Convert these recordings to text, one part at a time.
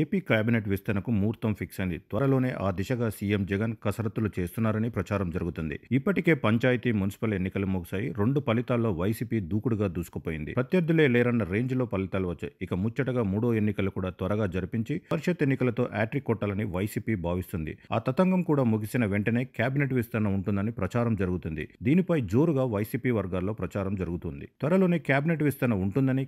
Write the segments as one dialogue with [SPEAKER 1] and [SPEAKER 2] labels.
[SPEAKER 1] AP cabinet విస్తరణకు ముహూర్తం fix అయింది త్వరలోనే ఆ దిశగా సీఎం జగన్ కసరత్తులు చేస్తున్నారని ప్రచారం జరుగుతుంది ఇప్పటికే పంచాయతీ మున్సిపల్ ఎన్నికలు ముగిశాయి రెండు ఫలితాల్లో వైసీపీ దూకుడుగా దూసుకుపోయింది ప్రత్యర్థులే లేరన్న రేంజ్ లో ఫలితాలు వచ్చాయి ఇక ముచ్చటగా మూడో ఎన్నికలు కూడా త్వరగా జరిపించి పరిషత్ ఎన్నికలతో యాట్రిక్ కొట్టాలని వైసీపీ భావిస్తుంది ఆ తతంగం కూడా ముగిసిన వెంటనే కేబినెట్ విస్తరణ ఉంటుందని ప్రచారం జరుగుతుంది దీనిపై జోరుగా వైసీపీ వర్గాల్లో ప్రచారం జరుగుతుంది త్వరలోనే కేబినెట్ విస్తరణ ఉంటుందని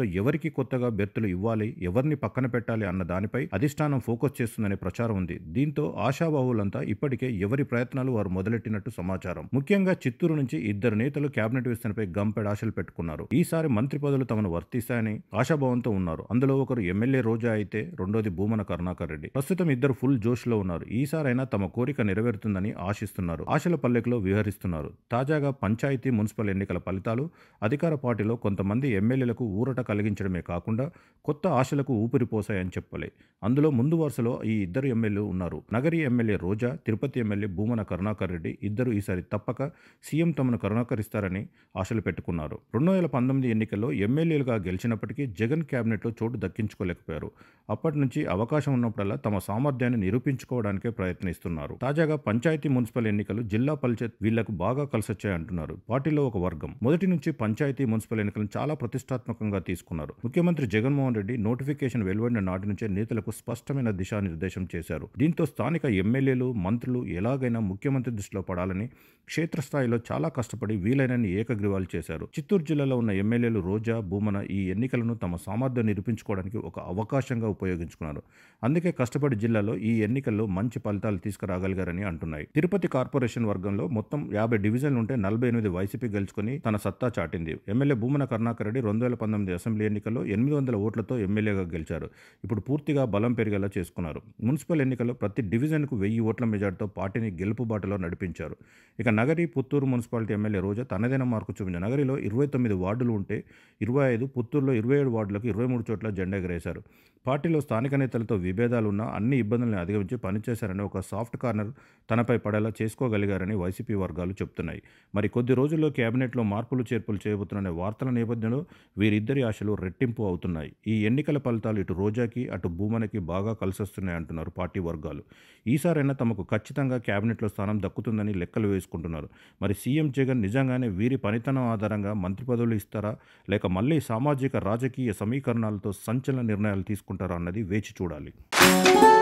[SPEAKER 1] లో ఎవరికి కొత్తగా బెర్తులు ఇవ్వాలి ఎవరిని పక్కన పెట్టాలి అన్నది దానిపై అధిష్టానం ఫోకస్ చేస్తుందనే ప్రచారం ఉంది దీంతో ఆశాబాహువులంతా ఇప్పటికే ఎవరి ప్రయత్నాలు వారు మొదలెట్టినట్టు సమాచారం ముఖ్యంగా చిత్తూరు నుంచి ఇద్దరు నేతలు కేబినెట్ విస్తరణపై గంపెడ్ ఆశలు పెట్టుకున్నారు ఈసారి మంత్రి పదవులు తమను వర్తిస్తాయని ఆశాభావంతో ఉన్నారు అందులో ఒకరు ఎమ్మెల్యే రోజా అయితే రెండోది భూమన కరుణాకర్ రెడ్డి ప్రస్తుతం ఇద్దరు ఫుల్ జోష్ లో ఉన్నారు ఈసారైనా తమ కోరిక నెరవేరుతుందని ఆశిస్తున్నారు ఆశల పల్లెకలో విహరిస్తున్నారు తాజాగా పంచాయతీ మున్సిపల్ ఎన్నికల ఫలితాలు అధికార పార్టీలో కొంతమంది ఎమ్మెల్యేలకు ఊరట కలిగించడమే కాకుండా కొత్త ఆశలకు ఊపిరిపోసాయని చెప్పాలి ఎమ్మెల్యేలే అందులో ముందు వరుసలో ఈ ఇద్దరు ఎమ్మెల్యేలు ఉన్నారు నగరి ఎమ్మెల్యే రోజా తిరుపతి ఎమ్మెల్యే భూమన కరుణాకర్ రెడ్డి ఇద్దరు ఈసారి తప్పక సీఎం తమను కరుణాకరిస్తారని ఆశలు పెట్టుకున్నారు రెండు వేల పంతొమ్మిది ఎన్నికల్లో ఎమ్మెల్యేలుగా గెలిచినప్పటికీ జగన్ క్యాబినెట్లో చోటు దక్కించుకోలేకపోయారు అప్పటి నుంచి అవకాశం ఉన్నప్పుడల్లా తమ సామర్థ్యాన్ని నిరూపించుకోవడానికే ప్రయత్నిస్తున్నారు తాజాగా పంచాయతీ మున్సిపల్ ఎన్నికలు జిల్లా పరిషత్ వీళ్లకు బాగా కలిసొచ్చాయంటున్నారు పార్టీలో ఒక వర్గం మొదటి నుంచి పంచాయతీ మున్సిపల్ ఎన్నికలను చాలా ప్రతిష్టాత్మకంగా తీసుకున్నారు ముఖ్యమంత్రి జగన్మోహన్ రెడ్డి నోటిఫికేషన్ వెలువడిన నాటి నుంచే నేతలకు స్పష్టమైన దిశానిర్దేశం చేశారు దీంతో స్థానిక ఎమ్మెల్యేలు మంత్రులు ఎలాగైనా ముఖ్యమంత్రి దృష్టిలో పడాలని క్షేత్రస్థాయిలో చాలా కష్టపడి వీలైనన్ని ఏకగ్రీవాలు చేశారు చిత్తూరు జిల్లాలో ఉన్న ఎమ్మెల్యేలు రోజా భూమన ఈ ఎన్నికలను తమ సామర్థ్యం నిరూపించుకోవడానికి ఒక అవకాశంగా ఉపయోగించుకున్నారు అందుకే కష్టపడి జిల్లాలో ఈ ఎన్నికల్లో మంచి ఫలితాలు తీసుకురాగలిగారని అంటున్నాయి తిరుపతి కార్పొరేషన్ వర్గంలో మొత్తం యాభై డివిజన్లు ఉంటే నలభై ఎనిమిది వైసీపీ గెలుచుకుని తన సత్తా చాటింది ఎమ్మెల్యే భూమన కరుణాకర్ రెడ్డి రెండు వేల పంతొమ్మిది అసెంబ్లీ ఎన్నికల్లో ఎనిమిది వందల ఓట్లతో ఎమ్మెల్యేగా గెలిచారు ఇప్పుడు పూర్తిగా బలం పెరిగేలా చేసుకున్నారు మున్సిపల్ ఎన్నికల్లో ప్రతి డివిజన్కు వెయ్యి ఓట్ల మెజార్టీతో పార్టీని గెలుపు బాటలో నడిపించారు ఇక నగరి పుత్తూరు మున్సిపాలిటీ ఎమ్మెల్యే రోజా తనదైన మార్కు చూపించారు నగరిలో ఇరవై తొమ్మిది వార్డులు ఉంటే ఇరవై ఐదు పుత్తూరులో ఇరవై ఏడు వార్డులకు ఇరవై మూడు చోట్ల జెండా ఎగరేశారు పార్టీలో స్థానిక నేతలతో విభేదాలు ఉన్న అన్ని ఇబ్బందులను అధిగమించి పనిచేశారని ఒక సాఫ్ట్ కార్నర్ తనపై పడేలా చేసుకోగలిగారని వైసీపీ వర్గాలు చెబుతున్నాయి మరి కొద్ది రోజుల్లో కేబినెట్లో మార్పులు చేర్పులు చేయబోతున్న వార్తల నేపథ్యంలో వీరిద్దరి ఆశలు రెట్టింపు అవుతున్నాయి ఈ ఎన్నికల ఫలితాలు ఇటు రోజాకి అటు అటు భూమనకి బాగా కలిసొస్తున్నాయి అంటున్నారు పార్టీ వర్గాలు ఈసారైనా తమకు ఖచ్చితంగా కేబినెట్లో స్థానం దక్కుతుందని లెక్కలు వేసుకుంటున్నారు మరి సీఎం జగన్ నిజంగానే వీరి పనితనం ఆధారంగా మంత్రి పదవులు ఇస్తారా లేక మళ్ళీ సామాజిక రాజకీయ సమీకరణాలతో సంచలన నిర్ణయాలు తీసుకుంటారా అన్నది వేచి చూడాలి